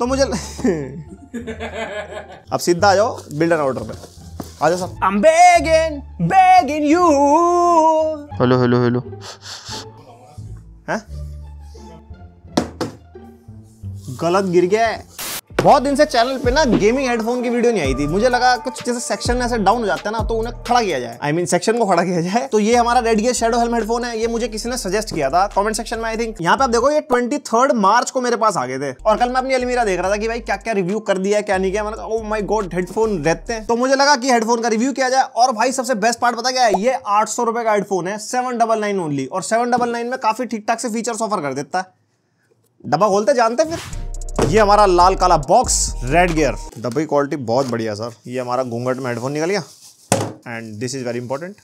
तो मुझे अब सीधा आ जाओ बिल्डर ऑर्डर पे आ जाओ sir I am begging begging you hello hello hello हैं गलत गिर गया बहुत दिन से चैनल पे ना गेमिंग हेडफोन की वीडियो नहीं आई थी मुझे लगा कुछ जैसे सेक्शन ऐसे डाउन हो जाता है ना तो उन्हें खड़ा किया जाए आई मीन सेक्शन को खड़ा किया जाए तो ये हमारा Redgear Shadow Helm headphone है ये मुझे किसी ने सजेस्ट किया था कमेंट सेक्शन में आई थिंक यहाँ पे आप देखो ये ट्वेंटी मार्च को मेरे पास आ गए थे और कल मैं अपनी अलमीरा देख रहा था कि भाई क्या क्या रिव्यू कर दिया क्या नहीं किया मैंने माई गोड हेडफोन रहते हैं तो मुझे लगा कि हेडफोन का रिव्यू किया जाए और भाई सबसे बेस्ट पार्ट बता गया है ये आठ सौ रुपए का हेडफोन है सेवन डबल नाइन ओनली और सेवन डबल नाइन में काफी ठीक ठाक से फीचर्स ऑफर कर देता है डब्बा खोलते जानते फिर ये हमारा लाल काला बॉक्स रेड गियर डब्बे क्वालिटी बहुत बढ़िया सर ये हमारा घूंघट में हेडफोन निकल गया and this is very important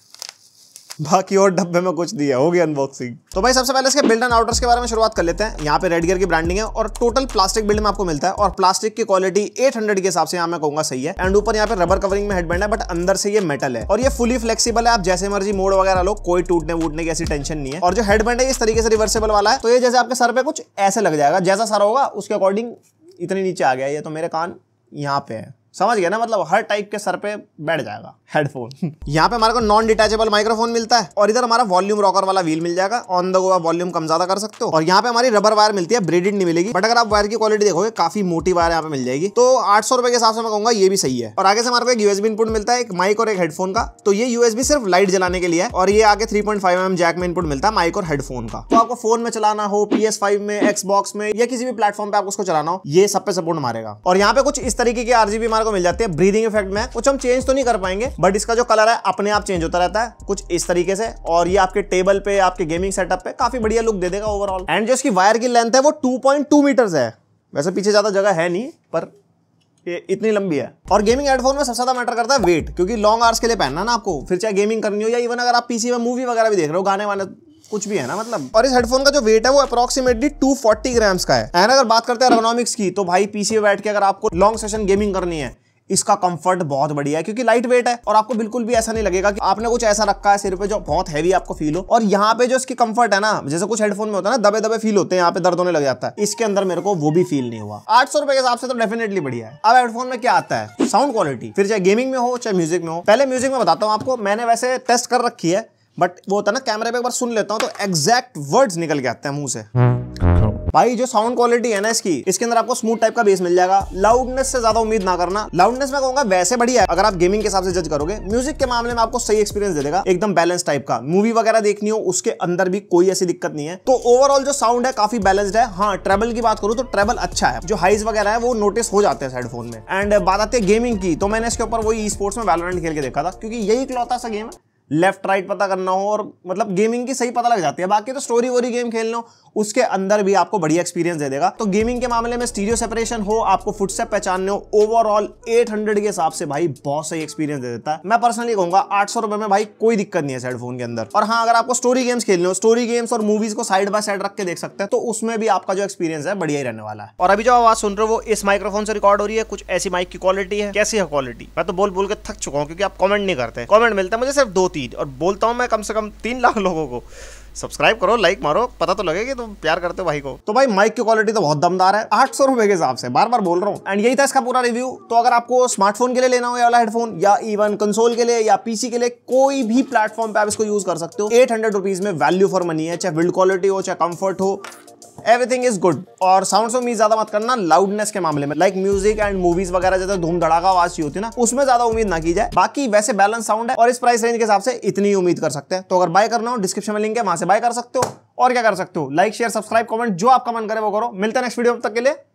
बाकी और डब्बे में कुछ दिया होगी अनबॉक्सिंग तो भाई सबसे पहले इसके बिल्ड एंड आउटर्स के बारे में शुरुआत कर लेते हैं यहाँ पे रेड गियर की ब्रांडिंग है और टोटल प्लास्टिक बिल्ड में आपको मिलता है और प्लास्टिक की क्वालिटी 800 के हिसाब से यहाँ मैं कहूंगा सही है एंड ऊपर यहाँ पे रबर कवरिंग में हेडबैंड है बट अंदर से ये मेटल है और ये फुली फ्लेक्सीबल है आप जैसे मर्जी मोड़ वगैरह लो कोई टूटने वूटने की ऐसी टेंशन नहीं है और जो हेडबैंड है इस तरीके से रिवर्सेबल वाला है तो ये जैसे आपके सर पे कुछ ऐसे लग जाएगा जैसा सर होगा उसके अकॉर्डिंग इतने नीचे आ गया ये तो मेरे कान यहाँ पे है समझ गया ना मतलब हर टाइप के सर पे बैठ जाएगा हेडफोन यहाँ पे हमारे को नॉन डिटेचेबल माइक्रोफोन मिलता है और इधर हमारा वॉल्यूम रॉकर वाला व्हील मिल जाएगा ऑन द गो आप वॉल्यूम कम ज्यादा कर सकते हो और यहाँ पे हमारी रबर वायर मिलती है ब्रेडेड नहीं मिलेगी बट अगर आप वायर की क्वालिटी देखोगे काफी मोटी वायर यहाँ पे मिल जाएगी तो आठ सौ के हिसाब से मैं कहूंगा ये भी सही है और आगे से हमारे को एक यूएसबी इनपुट मिलता है एक माइक और एक हेडफोन का तो ये यूएसबी सिर्फ लाइट जलाने के लिए है और ये आगे थ्री पॉइंट फाइव जैक में इनपुट मिलता है माइक और हेडफोन का तो आपको फोन में चलाना हो पी एस फाइव में एक्स में या किसी भी प्लेटफॉर्म पे आपको उसको चलाना हो ये सब पे सपोर्ट मारेगा और यहाँ पे कुछ इस तरीके की आरजीबी हमारे को मिल जाती है ब्रीदिंग इफेक्ट में कुछ हम चेंज तो नहीं कर पाएंगे बट इसका जो कलर है अपने आप चेंज होता रहता है कुछ इस तरीके से और ये आपके टेबल पे आपके गेमिंग सेटअप पे काफी बढ़िया लुक दे देगा ओवरऑल एंड जो इसकी वायर की लेंथ है वो टू पॉइंट टू मीटर्स है वैसे पीछे ज्यादा जगह है नहीं पर ये इतनी लंबी है और गेमिंग हेडफोन में सबसे ज्यादा मैटर करता है वेट क्योंकि लॉन्ग आर्स के लिए पहनना ना आपको फिर चाहे गेमिंग करनी हो या इवन अगर आप पीसी में मूवी वगैरह भी देख रहे हो गाने वाने कुछ भी है ना मतलब और इस हेडफोन का जो वेट है वो अप्रोक्सीमेटली 240 ग्राम्स का है एंड अगर बात करते हैं अर्गोनॉमिक्स की तो भाई पीसी में बैठ के अगर आपको लॉन्ग सेशन गेमिंग करनी है इसका कंफर्ट बहुत बढ़िया है क्योंकि लाइट वेट है और आपको बिल्कुल भी ऐसा नहीं लगेगा कि आपने कुछ ऐसा रखा है सिर पे जो बहुत हैवी आपको फील हो और यहाँ पे जो इसकी कंफर्ट है ना जैसे कुछ हेडफोन में होता है ना दबे दबे फील होते हैं यहाँ पे दर्द होने लग जाता है इसके अंदर मेरे को वो भी फील नहीं हुआ आठ सौ रुपए के हिसाब से तो डेफिनेटली बढ़िया है अब हेडफोन में क्या आता है साउंड क्वालिटी फिर चाहे गेमिंग में हो चाहे म्यूजिक में हो पहले म्यूजिक में बताता हूँ आपको मैंने वैसे टेस्ट कर रखी है बट वो होता है ना कैमरे पे एक बार सुन लेता हूँ तो एग्जैक्ट वर्ड्स निकल के आते हैं मुंह से भाई जो साउंड क्वालिटी है ना इसकी इसके अंदर आपको स्मूथ टाइप का बेस मिल जाएगा लाउडनेस से ज्यादा उम्मीद ना करना लाउडनेस मैं कहूंगा वैसे बढ़िया है अगर आप गेमिंग के हिसाब से जज करोगे म्यूजिक के मामले में आपको सही एक्सपीरियंस दे देगा एकदम बैलेंस टाइप का मूवी वगैरह देखनी हो उसके अंदर भी कोई ऐसी दिक्कत नहीं है तो ओवरऑल जो साउंड है काफी बैलेंस्ड है हाँ ट्रेवल की बात करूँ तो ट्रेवल अच्छा है जो हाइज वगैरह है वो नोटिस हो जाते हैं हेडफोन में एंड बात आती है गेमिंग की तो मैंने इसके ऊपर वही स्पोर्ट्स में वैलोरेंट खेल के देखा था क्योंकि यही इकलौता सा गेम है लेफ्ट राइट पता करना हो और मतलब गेमिंग की सही पता लग जाती है बाकी तो स्टोरी वोरी गेम खेल लो उसके अंदर भी आपको बढ़िया एक्सपीरियंस दे देगा तो गेमिंग के मामले में स्टीरियो सेपरेशन हो आपको फुटसेप पहचानने हो ओवरऑल 800 के हिसाब से भाई बहुत सही एक्सपीरियंस दे देता है मैं पर्सनली कहूंगा आठ सौ में भाई कोई दिक्कत नहीं है सेडफोन के अंदर और हाँ अगर आपको स्टोरी गेम्स खेलने हो स्टोरी गेम्स और मूवीज को साइड बाय साइड रख के देख सकते हैं तो उसमें भी आपका जो एक्सपीरियंस है बढ़िया ही रहने वाला है और अभी जो आवाज सुन रहे हो वो इस माइक्रोफोन से रिकॉर्ड हो रही है कुछ ऐसी माइक की क्वालिटी है कैसी है क्वालिटी मैं तो बोल बोल के थक चुका हूँ क्योंकि आप कॉमेंट नहीं करते कॉमेंट मिलता है मुझे सिर्फ दो तीन और बोलता हूँ मैं कम से कम तीन लाख लोगों को सब्सक्राइब करो लाइक मारो पता तो लगेगा तुम प्यार करते हो भाई को तो भाई माइक की क्वालिटी तो बहुत दमदार है आठ सौ रुपए के हिसाब से बार बार बोल रहा हूँ एंड यही था इसका पूरा रिव्यू तो अगर आपको स्मार्टफोन के लिए लेना हो या वाला हेडफोन या इवन कंसोल के लिए या पीसी के लिए कोई भी प्लेटफॉर्म पे आप इसको यूज कर सकते हो एट में वैल्यू फॉर मनी है चाहे बिल्ड क्वालिटी हो चाहे कंफर्ट हो एवरीथिंग इज गुड और साउंड से उम्मीद ज्यादा मत करना लाउडनेस के मामले में लाइक म्यूजिक एंड मूवीज वगैरह जैसे धूम धड़ाका आवाज होती है ना उसमें ज्यादा उम्मीद ना की जाए बाकी वैसे बैलेंस साउंड है और इस प्राइस रेंज के हिसाब से इतनी उम्मीद कर सकते हैं तो अगर बाय करना हो डिस्क्रिप्शन में लिंक है वहां से बाय कर सकते हो और क्या कर सकते हो लाइक शेयर सब्सक्राइब कमेंट जो आपका मन करे वो करो मिलता है नेक्स्ट वीडियो तक के लिए